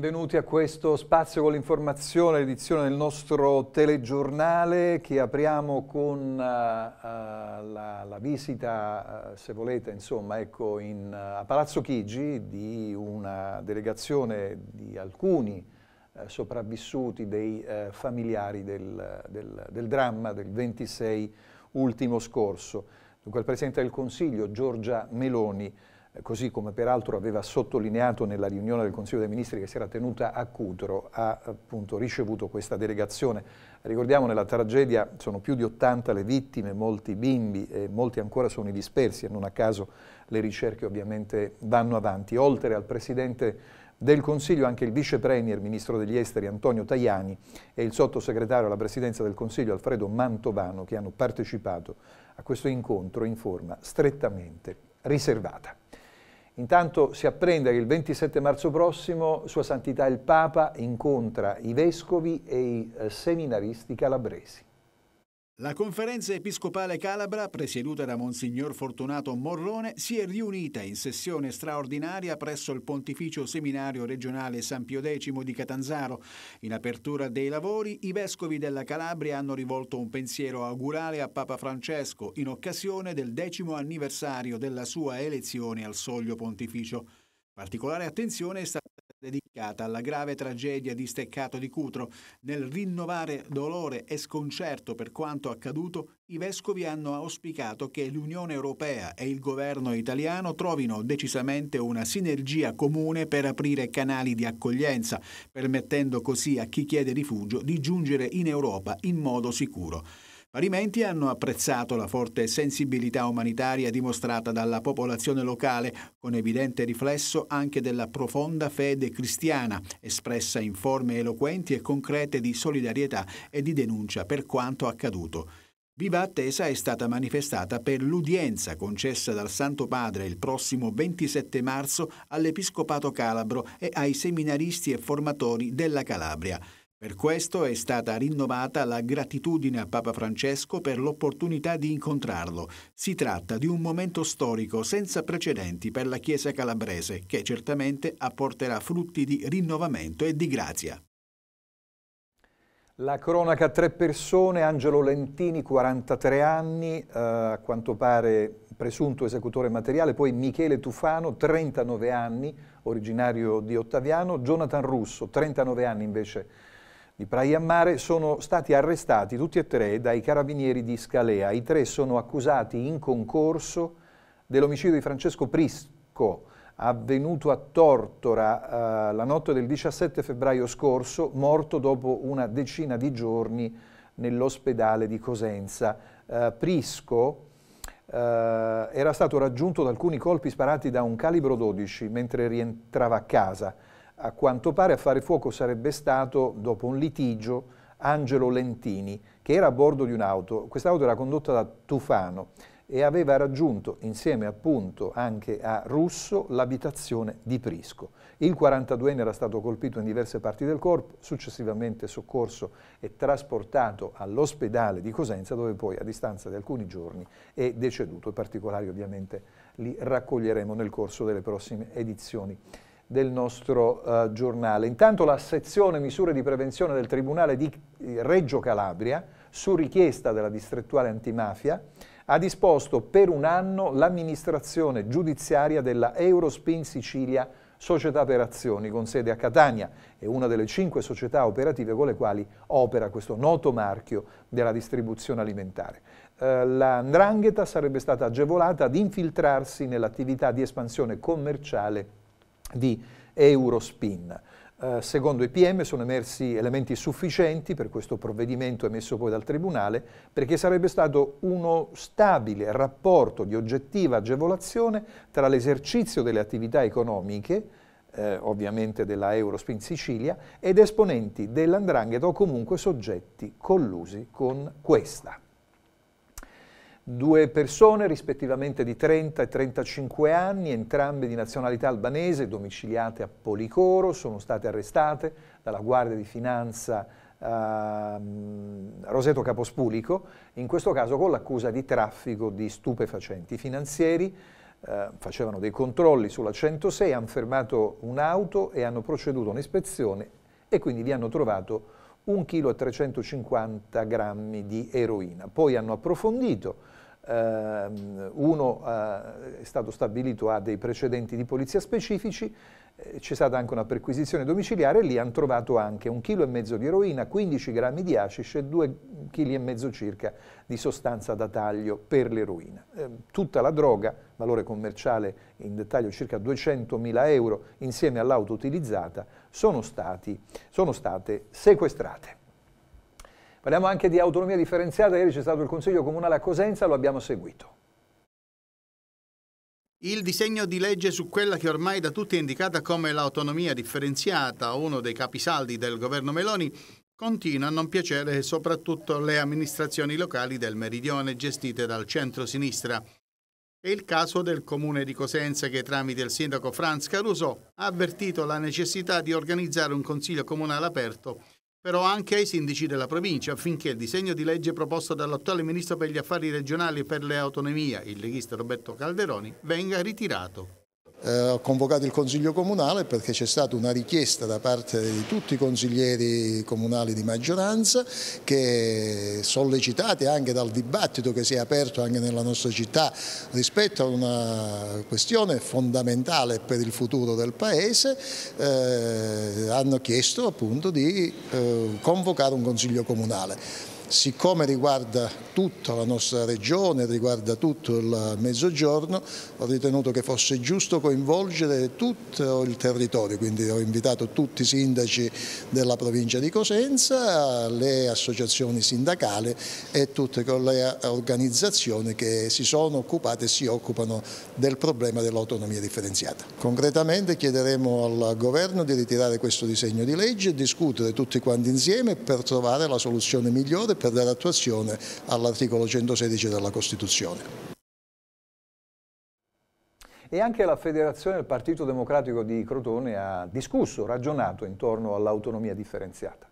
benvenuti a questo spazio con l'informazione, edizione del nostro telegiornale che apriamo con uh, la, la, visita, uh, se volete, insomma, ecco, in, uh, a Palazzo Chigi di una delegazione di alcuni sopravvissuti dei familiari del, del, del dramma del 26 ultimo scorso. Dunque il Presidente del Consiglio, Giorgia Meloni, così come peraltro aveva sottolineato nella riunione del Consiglio dei Ministri che si era tenuta a Cutro, ha appunto ricevuto questa delegazione. Ricordiamo nella tragedia sono più di 80 le vittime, molti bimbi e molti ancora sono i dispersi e non a caso le ricerche ovviamente vanno avanti. Oltre al Presidente del Consiglio anche il Vice Premier, Ministro degli Esteri Antonio Tajani e il Sottosegretario alla Presidenza del Consiglio Alfredo Mantovano che hanno partecipato a questo incontro in forma strettamente riservata. Intanto si apprende che il 27 marzo prossimo Sua Santità il Papa incontra i vescovi e i eh, seminaristi calabresi. La conferenza episcopale calabra, presieduta da Monsignor Fortunato Morrone, si è riunita in sessione straordinaria presso il Pontificio Seminario regionale San Pio X di Catanzaro. In apertura dei lavori, i vescovi della Calabria hanno rivolto un pensiero augurale a Papa Francesco in occasione del decimo anniversario della sua elezione al soglio pontificio. Particolare attenzione è stata dedicata alla grave tragedia di Steccato di Cutro. Nel rinnovare dolore e sconcerto per quanto accaduto, i vescovi hanno auspicato che l'Unione Europea e il governo italiano trovino decisamente una sinergia comune per aprire canali di accoglienza, permettendo così a chi chiede rifugio di giungere in Europa in modo sicuro. Parimenti hanno apprezzato la forte sensibilità umanitaria dimostrata dalla popolazione locale, con evidente riflesso anche della profonda fede cristiana, espressa in forme eloquenti e concrete di solidarietà e di denuncia per quanto accaduto. Viva attesa è stata manifestata per l'udienza concessa dal Santo Padre il prossimo 27 marzo all'Episcopato Calabro e ai seminaristi e formatori della Calabria. Per questo è stata rinnovata la gratitudine a Papa Francesco per l'opportunità di incontrarlo. Si tratta di un momento storico senza precedenti per la Chiesa calabrese, che certamente apporterà frutti di rinnovamento e di grazia. La cronaca a tre persone, Angelo Lentini, 43 anni, eh, a quanto pare presunto esecutore materiale, poi Michele Tufano, 39 anni, originario di Ottaviano, Jonathan Russo, 39 anni invece di Praia Mare sono stati arrestati tutti e tre dai carabinieri di Scalea. I tre sono accusati in concorso dell'omicidio di Francesco Prisco, avvenuto a Tortora eh, la notte del 17 febbraio scorso, morto dopo una decina di giorni nell'ospedale di Cosenza. Eh, Prisco eh, era stato raggiunto da alcuni colpi sparati da un calibro 12 mentre rientrava a casa. A quanto pare a fare fuoco sarebbe stato, dopo un litigio, Angelo Lentini, che era a bordo di un'auto. Quest'auto era condotta da Tufano e aveva raggiunto, insieme appunto anche a Russo, l'abitazione di Prisco. Il 42enne era stato colpito in diverse parti del corpo, successivamente soccorso e trasportato all'ospedale di Cosenza, dove poi a distanza di alcuni giorni è deceduto. I particolari ovviamente li raccoglieremo nel corso delle prossime edizioni del nostro uh, giornale. Intanto la sezione misure di prevenzione del Tribunale di eh, Reggio Calabria, su richiesta della distrettuale antimafia, ha disposto per un anno l'amministrazione giudiziaria della Eurospin Sicilia Società per Azioni, con sede a Catania, è una delle cinque società operative con le quali opera questo noto marchio della distribuzione alimentare. Eh, la Ndrangheta sarebbe stata agevolata ad infiltrarsi nell'attività di espansione commerciale di Eurospin. Eh, secondo i PM sono emersi elementi sufficienti per questo provvedimento emesso poi dal Tribunale perché sarebbe stato uno stabile rapporto di oggettiva agevolazione tra l'esercizio delle attività economiche, eh, ovviamente della Eurospin Sicilia, ed esponenti dell'Andrangheta o comunque soggetti collusi con questa. Due persone, rispettivamente di 30 e 35 anni, entrambe di nazionalità albanese, domiciliate a Policoro, sono state arrestate dalla Guardia di Finanza Uh, Roseto Capospulico, in questo caso con l'accusa di traffico di stupefacenti. I finanzieri uh, facevano dei controlli sulla 106, hanno fermato un'auto e hanno proceduto a un'ispezione e quindi vi hanno trovato 1,350 kg di eroina. Poi hanno approfondito, ehm, uno eh, è stato stabilito a dei precedenti di polizia specifici eh, c'è stata anche una perquisizione domiciliare e lì hanno trovato anche un chilo e mezzo di eroina, 15 grammi di hashish e 2 chili e mezzo circa di sostanza da taglio per l'eroina. Eh, tutta la droga, valore commerciale in dettaglio circa 200.000 euro, insieme all'auto utilizzata, sono, stati, sono state sequestrate. Parliamo anche di autonomia differenziata, ieri c'è stato il Consiglio Comunale a Cosenza, lo abbiamo seguito. Il disegno di legge su quella che ormai da tutti è indicata come l'autonomia differenziata, uno dei capisaldi del governo Meloni, continua a non piacere soprattutto alle amministrazioni locali del meridione gestite dal centro-sinistra. È il caso del comune di Cosenza che tramite il sindaco Franz Caruso ha avvertito la necessità di organizzare un consiglio comunale aperto però anche ai sindaci della provincia affinché il disegno di legge proposto dall'attuale ministro per gli affari regionali e per le autonomie, il leghista Roberto Calderoni, venga ritirato. Eh, ho convocato il Consiglio Comunale perché c'è stata una richiesta da parte di tutti i consiglieri comunali di maggioranza che sollecitati anche dal dibattito che si è aperto anche nella nostra città rispetto a una questione fondamentale per il futuro del Paese, eh, hanno chiesto appunto di eh, convocare un Consiglio Comunale siccome riguarda tutta la nostra regione, riguarda tutto il Mezzogiorno, ho ritenuto che fosse giusto coinvolgere tutto il territorio, quindi ho invitato tutti i sindaci della provincia di Cosenza, le associazioni sindacali e tutte quelle organizzazioni che si sono occupate e si occupano del problema dell'autonomia differenziata. Concretamente chiederemo al governo di ritirare questo disegno di legge e discutere tutti quanti insieme per trovare la soluzione migliore per dare attuazione all'articolo 116 della Costituzione. E anche la Federazione del Partito Democratico di Crotone ha discusso, ragionato intorno all'autonomia differenziata.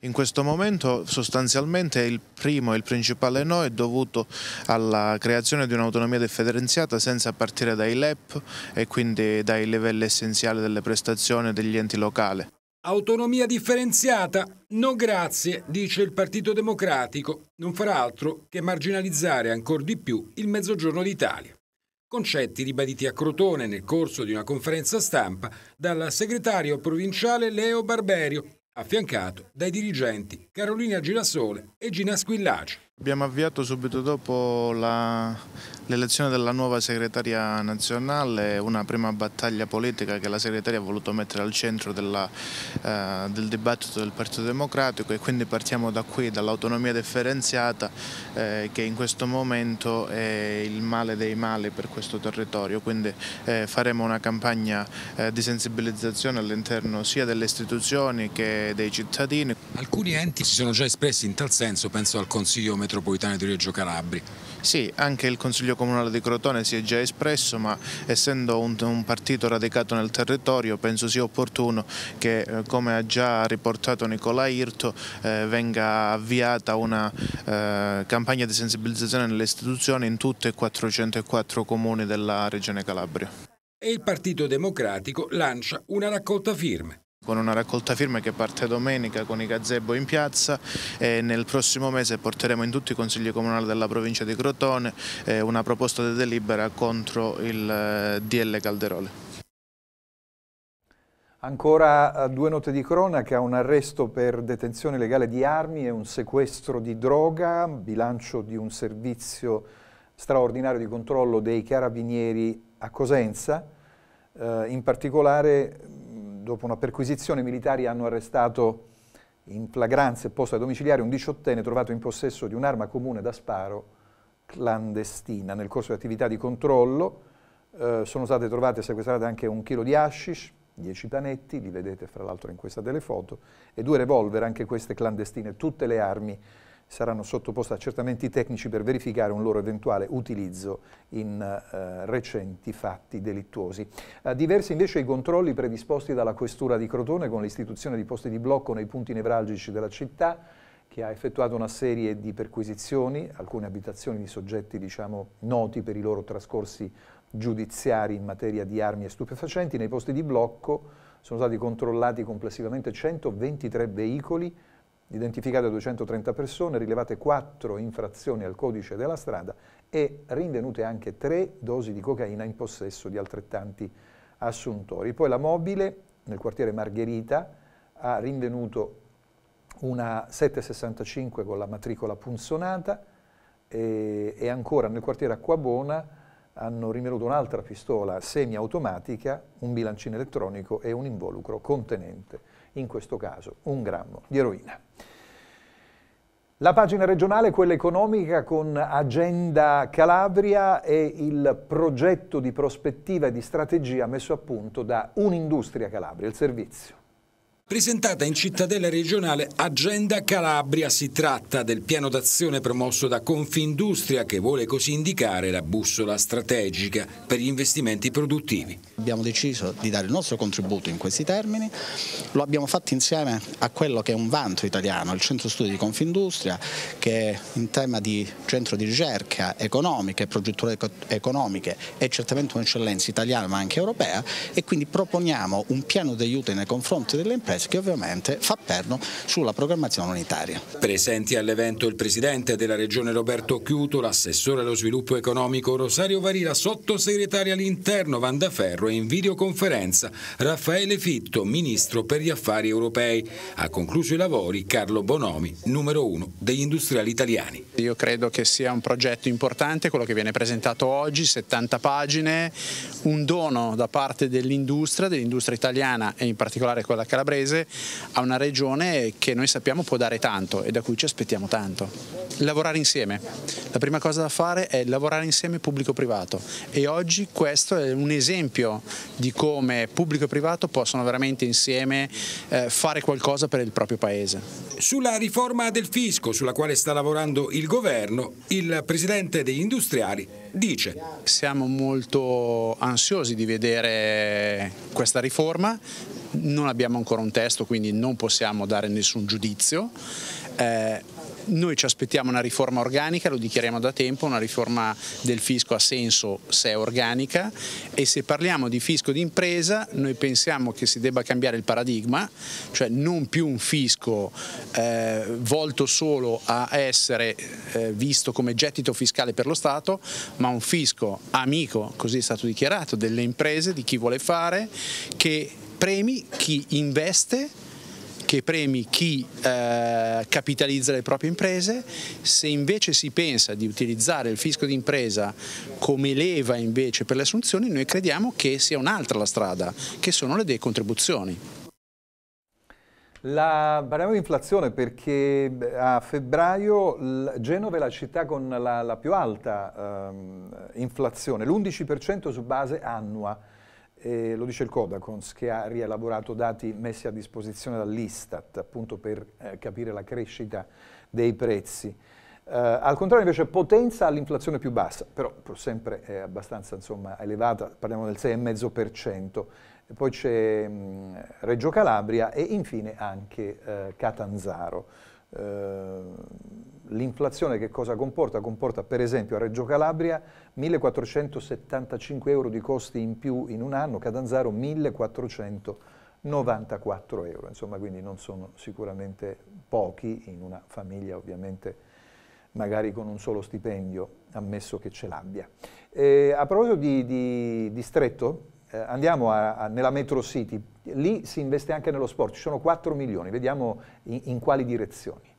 In questo momento sostanzialmente il primo e il principale no è dovuto alla creazione di un'autonomia differenziata senza partire dai LEP e quindi dai livelli essenziali delle prestazioni degli enti locali. Autonomia differenziata? No grazie, dice il Partito Democratico. Non farà altro che marginalizzare ancora di più il Mezzogiorno d'Italia. Concetti ribaditi a Crotone nel corso di una conferenza stampa dal segretario provinciale Leo Barberio, affiancato dai dirigenti Carolina Girasole e Gina Squillace. Abbiamo avviato subito dopo l'elezione della nuova segretaria nazionale una prima battaglia politica che la segretaria ha voluto mettere al centro della, eh, del dibattito del Partito Democratico e quindi partiamo da qui, dall'autonomia differenziata eh, che in questo momento è il male dei mali per questo territorio, quindi eh, faremo una campagna eh, di sensibilizzazione all'interno sia delle istituzioni che dei cittadini. Alcuni enti si sono già espressi in tal senso, penso al Consiglio Metropolitano metropolitana di Reggio Calabria. Sì, anche il Consiglio Comunale di Crotone si è già espresso, ma essendo un, un, partito radicato nel territorio penso sia opportuno che, eh, come ha già riportato Nicola Irto, eh, venga avviata una eh, campagna di sensibilizzazione nelle istituzioni in tutte e 404 comuni della Regione Calabria. E il Partito Democratico lancia una raccolta firme con una raccolta firme che parte domenica con i gazebo in piazza e nel prossimo mese porteremo in tutti i consigli comunali della provincia di Crotone eh, una proposta di delibera contro il eh, DL Calderole. Ancora eh, due note di cronaca, un arresto per detenzione legale di armi e un sequestro di droga, bilancio di un servizio straordinario di controllo dei carabinieri a Cosenza, eh, in particolare dopo una perquisizione, i militari hanno arrestato in flagranza e posto posta domiciliare un diciottenne trovato in possesso di un'arma comune da sparo clandestina. Nel corso di attività di controllo eh, sono state trovate e sequestrate anche un chilo di hashish, 10 panetti, li vedete fra l'altro in questa telefoto, e due revolver, anche queste clandestine, tutte le armi saranno sottoposte a accertamenti tecnici per verificare un loro eventuale utilizzo in eh, recenti fatti delittuosi. Eh, diversi invece i controlli predisposti dalla Questura di Crotone con l'istituzione di posti di blocco nei punti nevralgici della città, che ha effettuato una serie di perquisizioni, alcune abitazioni di soggetti diciamo, noti per i loro trascorsi giudiziari in materia di armi e stupefacenti. Nei posti di blocco sono stati controllati complessivamente 123 veicoli, identificate 230 persone, rilevate 4 infrazioni al codice della strada e rinvenute anche 3 dosi di cocaina in possesso di altrettanti assuntori. Poi la mobile nel quartiere Margherita ha rinvenuto una 765 con la matricola punzonata e, e ancora nel quartiere Acquabona hanno rinvenuto un'altra pistola semiautomatica, un bilancino elettronico e un involucro contenente in questo caso un grammo di eroina. La pagina regionale, quella economica con Agenda Calabria e il progetto di prospettiva e di strategia messo a punto da Un'Industria Calabria, il servizio. Presentata in cittadella regionale Agenda Calabria, si tratta del piano d'azione promosso da Confindustria che vuole così indicare la bussola strategica per gli investimenti produttivi. Abbiamo deciso di dare il nostro contributo in questi termini, lo abbiamo fatto insieme a quello che è un vanto italiano, il centro studi di Confindustria che in tema di centro di ricerca economica e progetture economiche è certamente un'eccellenza italiana ma anche europea e quindi proponiamo un piano d'aiuto nei confronti delle imprese prezzi che ovviamente fa perno sulla programmazione unitaria. Presenti all'evento il Presidente della Regione Roberto Chiuto, l'assessore allo sviluppo economico Rosario Varila, sottosegretario all'interno Vandaferro e in videoconferenza Raffaele Fitto, Ministro per gli Affari Europei. Ha concluso i lavori Carlo Bonomi, numero uno degli industriali italiani. Io credo che sia un progetto importante quello che viene presentato oggi, 70 pagine, un dono da parte dell'industria, dell'industria italiana e in particolare quella calabrese paese a una regione che noi sappiamo può dare tanto e da cui ci aspettiamo tanto. Lavorare insieme. La prima cosa da fare è lavorare insieme pubblico-privato e oggi questo è un esempio di come pubblico e privato possono veramente insieme eh, fare qualcosa per il proprio paese. Sulla riforma del fisco sulla quale sta lavorando il governo, il presidente degli industriali dice. Siamo molto ansiosi di vedere questa riforma, non abbiamo ancora un testo quindi non possiamo dare nessun giudizio. Eh, noi ci aspettiamo una riforma organica, lo dichiariamo da tempo, una riforma del fisco ha senso se è organica e se parliamo di fisco di impresa noi pensiamo che si debba cambiare il paradigma, cioè non più un fisco eh, volto solo a essere eh, visto come gettito fiscale per lo Stato, ma un fisco amico, così è stato dichiarato, delle imprese, di chi vuole fare, che premi chi investe che premi chi eh, capitalizza le proprie imprese, se invece si pensa di utilizzare il fisco d'impresa come leva invece per le assunzioni, noi crediamo che sia un'altra la strada, che sono le decontribuzioni. La, parliamo di inflazione perché a febbraio Genova è la città con la, la più alta ehm, inflazione, l'11% su base annua eh, lo dice il Codacons che ha rielaborato dati messi a disposizione dall'Istat appunto per eh, capire la crescita dei prezzi. Eh, al contrario invece Potenza all'inflazione più bassa, però sempre è abbastanza insomma, elevata, parliamo del 6,5%. Poi c'è mm, Reggio Calabria e infine anche eh, Catanzaro. Eh, L'inflazione che cosa comporta? Comporta per esempio a Reggio Calabria 1.475 euro di costi in più in un anno, Catanzaro 1.494 euro, insomma quindi non sono sicuramente pochi in una famiglia ovviamente magari con un solo stipendio, ammesso che ce l'abbia. Eh, a proposito di, di distretto, eh, andiamo a, a, nella Metro City, lì si investe anche nello sport, ci sono 4 milioni, vediamo in, in quali direzioni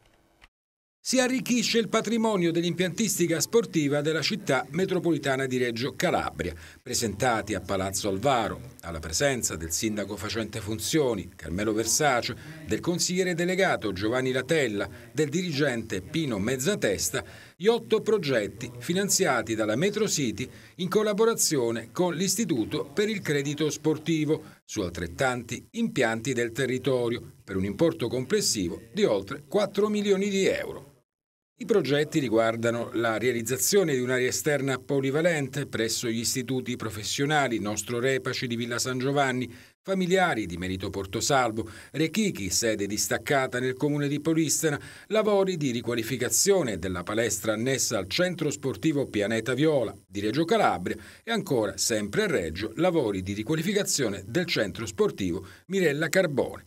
si arricchisce il patrimonio dell'impiantistica sportiva della città metropolitana di Reggio Calabria, presentati a Palazzo Alvaro, alla presenza del sindaco facente funzioni Carmelo Versace, del consigliere delegato Giovanni Latella, del dirigente Pino Mezzatesta, gli otto progetti finanziati dalla Metro City in collaborazione con l'Istituto per il Credito Sportivo su altrettanti impianti del territorio per un importo complessivo di oltre 4 milioni di euro. I progetti riguardano la realizzazione di un'area esterna polivalente presso gli istituti professionali Nostro Repaci di Villa San Giovanni, familiari di Merito Portosalvo, Rechichi, sede distaccata nel comune di Polistena, lavori di riqualificazione della palestra annessa al centro sportivo Pianeta Viola di Reggio Calabria e ancora, sempre a Reggio, lavori di riqualificazione del centro sportivo Mirella Carbone.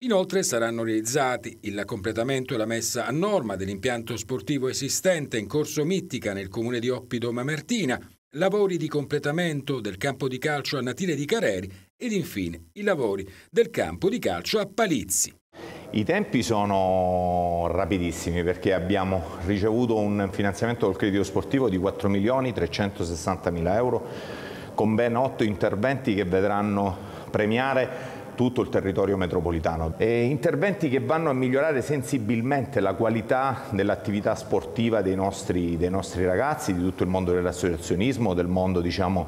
Inoltre saranno realizzati il completamento e la messa a norma dell'impianto sportivo esistente in corso Mittica nel comune di Oppido Mamertina, lavori di completamento del campo di calcio a Natile di Careri ed infine i lavori del campo di calcio a Palizzi. I tempi sono rapidissimi perché abbiamo ricevuto un finanziamento del credito sportivo di 4 milioni 360 mila euro con ben 8 interventi che vedranno premiare tutto il territorio metropolitano. E interventi che vanno a migliorare sensibilmente la qualità dell'attività sportiva dei nostri, dei nostri, ragazzi, di tutto il mondo dell'associazionismo, del mondo diciamo,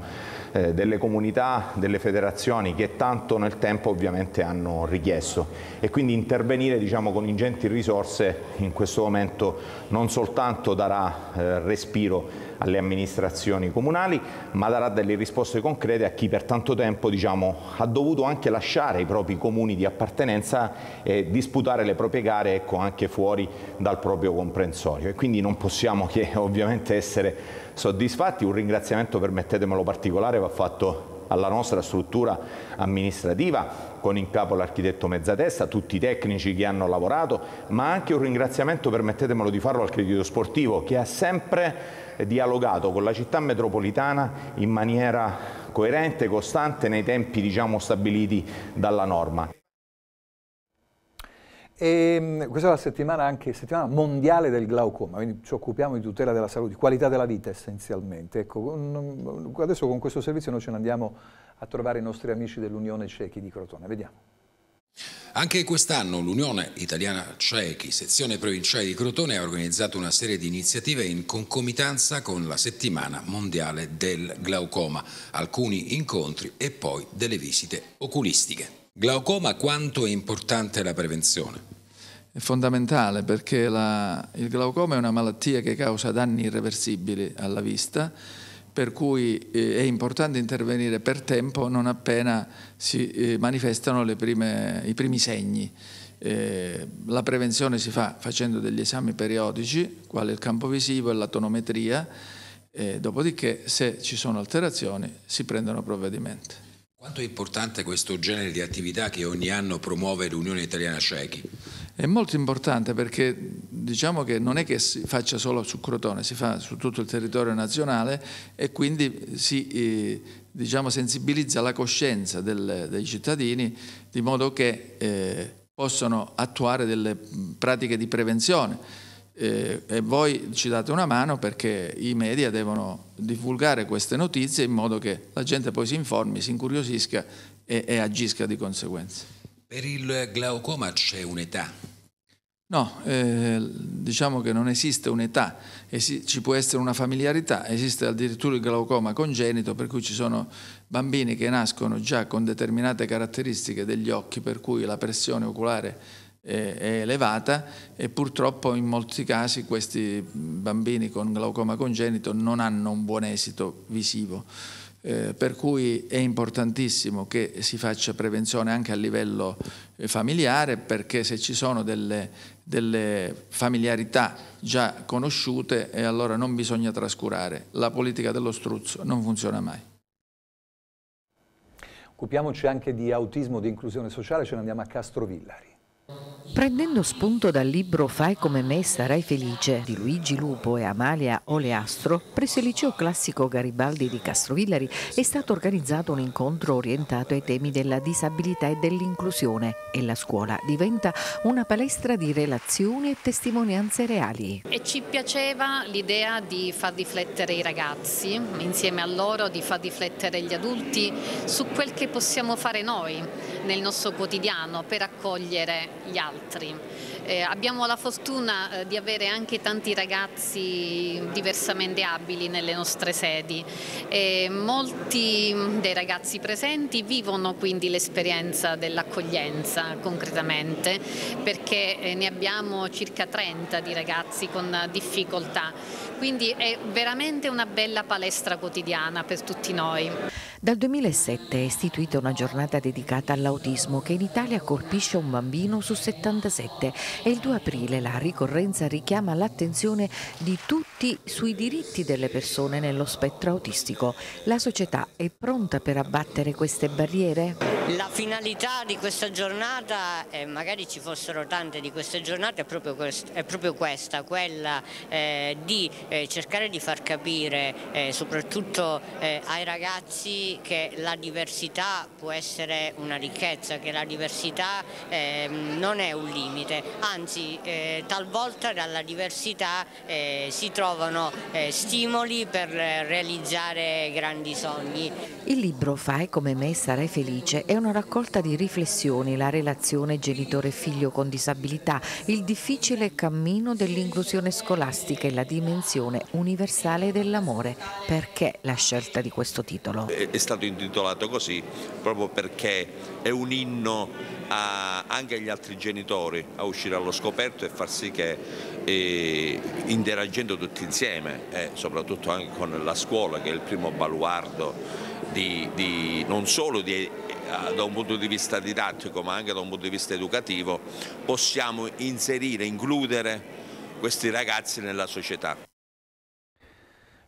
eh, delle comunità, delle federazioni che tanto nel tempo ovviamente hanno richiesto e quindi intervenire diciamo, con ingenti risorse in questo momento non soltanto darà eh, respiro alle amministrazioni comunali, ma darà delle risposte concrete a chi per tanto tempo diciamo, ha dovuto anche lasciare i propri comuni di appartenenza e disputare le proprie gare ecco, anche fuori dal proprio comprensorio. E quindi non possiamo che ovviamente essere soddisfatti. Un ringraziamento, permettetemelo particolare, va fatto alla nostra struttura amministrativa, con in capo l'architetto Mezzatesta, tutti i tecnici che hanno lavorato, ma anche un ringraziamento, permettetemelo di farlo, al credito sportivo, che ha sempre dialogato con la città metropolitana in maniera coerente, costante nei tempi diciamo, stabiliti dalla norma. E ehm, questa è la settimana, anche, settimana mondiale del glaucoma, quindi ci occupiamo di tutela della salute, qualità della vita essenzialmente. Ecco, adesso con questo servizio noi ce ne andiamo a trovare i nostri amici dell'Unione Ciechi di Crotone. Vediamo. Anche quest'anno l'Unione Italiana Cechi, sezione provinciale di Crotone, ha organizzato una serie di iniziative in concomitanza con la settimana mondiale del glaucoma, alcuni incontri e poi delle visite oculistiche. Glaucoma, quanto è importante la prevenzione? È fondamentale perché la, il glaucoma è una malattia che causa danni irreversibili alla vista per cui eh, è importante intervenire per tempo non appena si eh, manifestano prime, i primi segni. Eh, la prevenzione si fa facendo degli esami periodici, quale il campo visivo e la tonometria, dopodiché se ci sono alterazioni si prendono provvedimenti. Quanto è importante questo genere di attività che ogni anno promuove l'Unione Italiana Ciechi? È molto importante perché diciamo che non è che si faccia solo su Crotone, si fa su tutto il territorio nazionale e quindi si eh, diciamo, sensibilizza la coscienza del, dei cittadini di modo che eh, possano attuare delle pratiche di prevenzione. Eh, e voi ci date una mano perché i media devono divulgare queste notizie in modo che la gente poi si informi, si incuriosisca e, e agisca di conseguenza. Per il glaucoma c'è un'età? No, eh, diciamo che non esiste un'età, Esi ci può essere una familiarità, esiste addirittura il glaucoma congenito, per cui ci sono bambini che nascono già con determinate caratteristiche degli occhi, per cui la pressione oculare è, è elevata e purtroppo in molti casi questi bambini con glaucoma congenito non hanno un buon esito visivo. Eh, per cui è importantissimo che si faccia prevenzione anche a livello eh, familiare perché se ci sono delle, delle familiarità già conosciute e eh, allora non bisogna trascurare. La politica dello struzzo non funziona mai. Occupiamoci anche di autismo, di inclusione sociale, ce ne andiamo a Castrovillari. Prendendo spunto dal libro Fai come me, sarai felice di Luigi Lupo e Amalia Oleastro, presso il liceo classico Garibaldi di Castrovillari è stato organizzato un incontro orientato ai temi della disabilità e dell'inclusione e la scuola diventa una palestra di relazioni e testimonianze reali. E ci piaceva l'idea di far riflettere i ragazzi insieme a loro, di far riflettere gli adulti su quel che possiamo fare noi nel nostro quotidiano per accogliere gli altri. Eh, abbiamo la fortuna eh, di avere anche tanti ragazzi diversamente abili nelle nostre sedi. Eh, molti mm, dei ragazzi presenti vivono quindi l'esperienza dell'accoglienza concretamente perché eh, ne abbiamo circa 30 di ragazzi con difficoltà quindi è veramente una bella palestra quotidiana per tutti noi. Dal 2007 è istituita una giornata dedicata all'autismo che in Italia colpisce un bambino su 77 e il 2 aprile la ricorrenza richiama l'attenzione di tutti sui diritti delle persone nello spettro autistico. La società è pronta per abbattere queste barriere? La finalità di questa giornata, e eh, magari ci fossero tante di queste giornate, è proprio, questa, quella eh, di eh, cercare di far capire eh, soprattutto eh, ai ragazzi che la diversità può essere una ricchezza, che la diversità ehm, non è un limite, anzi eh, talvolta dalla diversità eh, si trovano eh, stimoli per realizzare grandi sogni. Il libro Fai come me sarai felice è una raccolta di riflessioni, la relazione genitore-figlio con disabilità, il difficile cammino dell'inclusione scolastica e la dimensione dimensione universale dell'amore. Perché la scelta di questo titolo? È, stato intitolato così proprio perché è un inno a, anche agli altri genitori a uscire allo scoperto e far sì che eh, interagendo tutti insieme, eh, soprattutto anche con la scuola che è il primo baluardo di, di, non solo di, eh, da un punto di vista didattico ma anche da un punto di vista educativo, possiamo inserire, includere questi ragazzi nella società.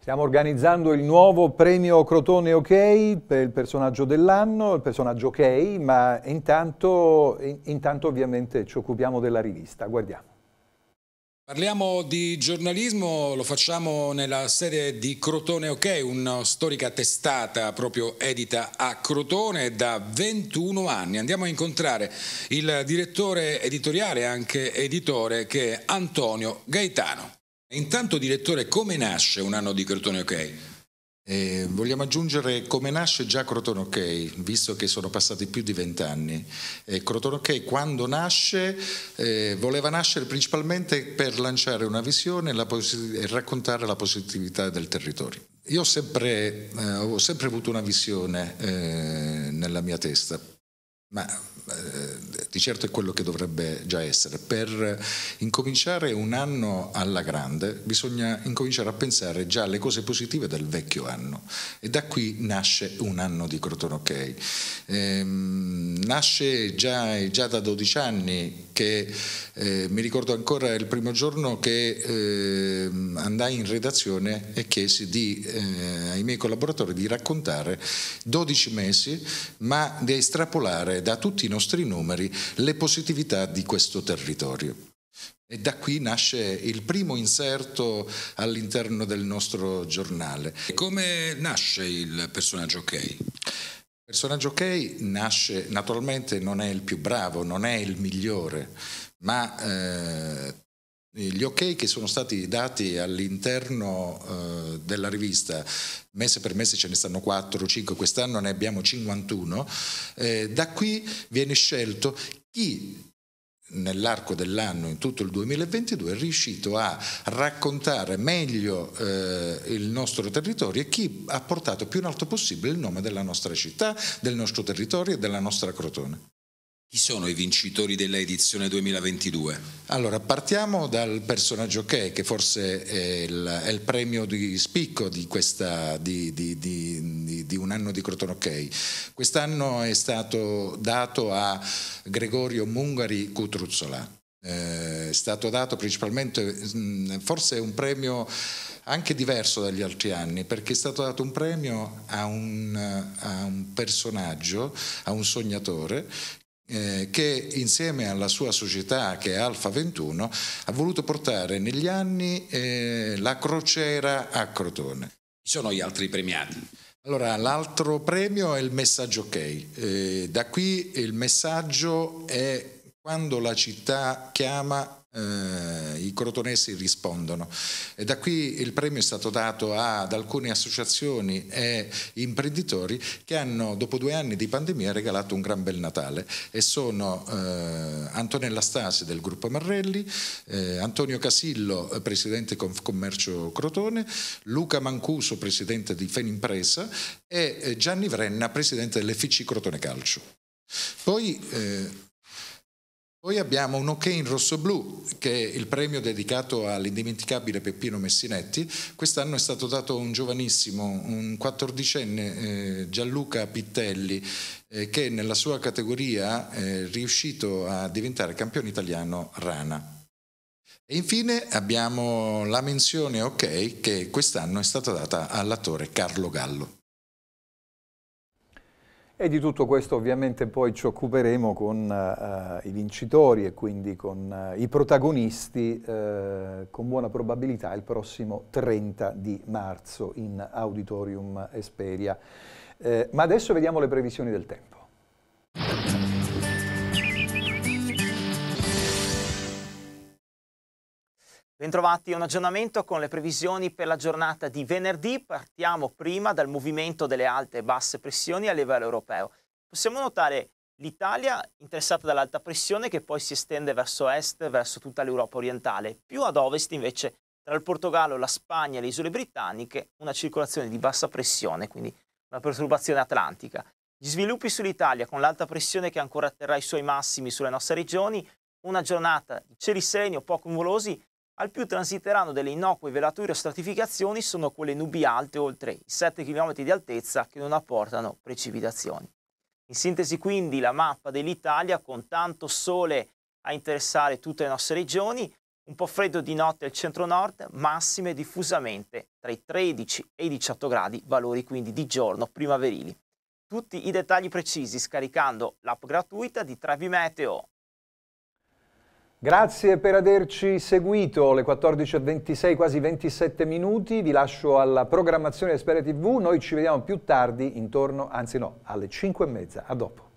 Stiamo organizzando il nuovo premio Crotone OK per il personaggio dell'anno, il personaggio OK, ma intanto, intanto ovviamente ci occupiamo della rivista. Guardiamo. Parliamo di giornalismo, lo facciamo nella sede di Crotone OK, una storica testata proprio edita a Crotone da 21 anni. Andiamo a incontrare il direttore editoriale, anche editore, che è Antonio Gaetano. Intanto, direttore, come nasce un anno di Crotone OK? Eh, vogliamo aggiungere come nasce già Crotone OK, visto che sono passati più di vent'anni. Eh, Crotone OK quando nasce eh, voleva nascere principalmente per lanciare una visione e raccontare la positività del territorio. Io sempre, eh, ho sempre avuto una visione eh, nella mia testa, ma eh, di certo è quello che dovrebbe già essere. Per incominciare un anno alla grande bisogna incominciare a pensare già alle cose positive del vecchio anno e da qui nasce un anno di Croton OK. Ehm, nasce già, già da 12 anni che eh, mi ricordo ancora il primo giorno che eh, andai in redazione e chiesi di, eh, ai miei collaboratori di raccontare 12 mesi, ma di estrapolare da tutti i nostri numeri le positività di questo territorio. E da qui nasce il primo inserto all'interno del nostro giornale. Come nasce il personaggio Kay? Okay? Il personaggio Kay nasce, naturalmente non è il più bravo, non è il migliore, ma eh, gli ok che sono stati dati all'interno eh, della rivista, mese per mese ce ne stanno 4 o 5, quest'anno ne abbiamo 51, eh, da qui viene scelto chi nell'arco dell'anno, in tutto il 2022, è riuscito a raccontare meglio eh, il nostro territorio e chi ha portato più in alto possibile il nome della nostra città, del nostro territorio e della nostra Crotone. Chi sono i vincitori della edizione 2022? Allora, partiamo dal personaggio che, che forse è il, è il, premio di spicco di, questa, di, di, di un anno di Croton OK. Quest'anno è stato dato a Gregorio Mungari Cutruzzola. Eh, è stato dato principalmente, mm, forse è un premio anche diverso dagli altri anni, perché è stato dato un premio a un, a un, personaggio, a un sognatore, eh, che insieme alla sua società che è Alfa 21 ha voluto portare negli anni eh, la crociera a Crotone. Ci sono gli altri premiati? Allora, l'altro premio è il messaggio ok. Eh, da qui il messaggio è quando la città chiama eh, i crotonesi rispondono. E da qui il premio è stato dato ad alcune associazioni e imprenditori che hanno, dopo due anni di pandemia, regalato un gran bel Natale e sono eh, Antonella Stasi del gruppo Marrelli, eh, Antonio Casillo, eh, presidente Confcommercio Crotone, Luca Mancuso, presidente di Fenimpresa e eh, Gianni Vrenna, presidente dell'FC Crotone Calcio. Poi eh, poi abbiamo un ok in rosso-blu, che è il premio dedicato all'indimenticabile Peppino Messinetti. Quest'anno è stato dato a un giovanissimo, un quattordicenne eh, Gianluca Pittelli, eh, che nella sua categoria eh, è riuscito a diventare campione italiano rana. E infine abbiamo la menzione ok che quest'anno è stata data all'attore Carlo Gallo. E di tutto questo ovviamente poi ci occuperemo con uh, i vincitori e quindi con uh, i protagonisti uh, con buona probabilità il prossimo 30 di marzo in Auditorium Esperia. ma adesso vediamo le previsioni del tempo. Bentrovati a un aggiornamento con le previsioni per la giornata di venerdì. Partiamo prima dal movimento delle alte e basse pressioni a livello europeo. Possiamo notare l'Italia interessata dall'alta pressione che poi si estende verso est, verso tutta l'Europa orientale. Più ad ovest invece tra il Portogallo, la Spagna e le isole britanniche una circolazione di bassa pressione, quindi una perturbazione atlantica. Gli sviluppi sull'Italia con l'alta pressione che ancora atterrà i suoi massimi sulle nostre regioni, una giornata di ceri sereni o poco nuvolosi al più transiteranno delle innocue velature o stratificazioni sono quelle nubi alte oltre i 7 km di altezza che non apportano precipitazioni. In sintesi quindi la mappa dell'Italia con tanto sole a interessare tutte le nostre regioni, un po' freddo di notte al centro-nord, massime diffusamente tra i 13 e i 18 gradi, valori quindi di giorno primaverili. Tutti i dettagli precisi scaricando l'app gratuita di Trevi Meteo Grazie per averci seguito, le 14.26, quasi 27 minuti, vi lascio alla programmazione di Esperia TV, noi ci vediamo più tardi, intorno, anzi no, alle 5.30, a dopo.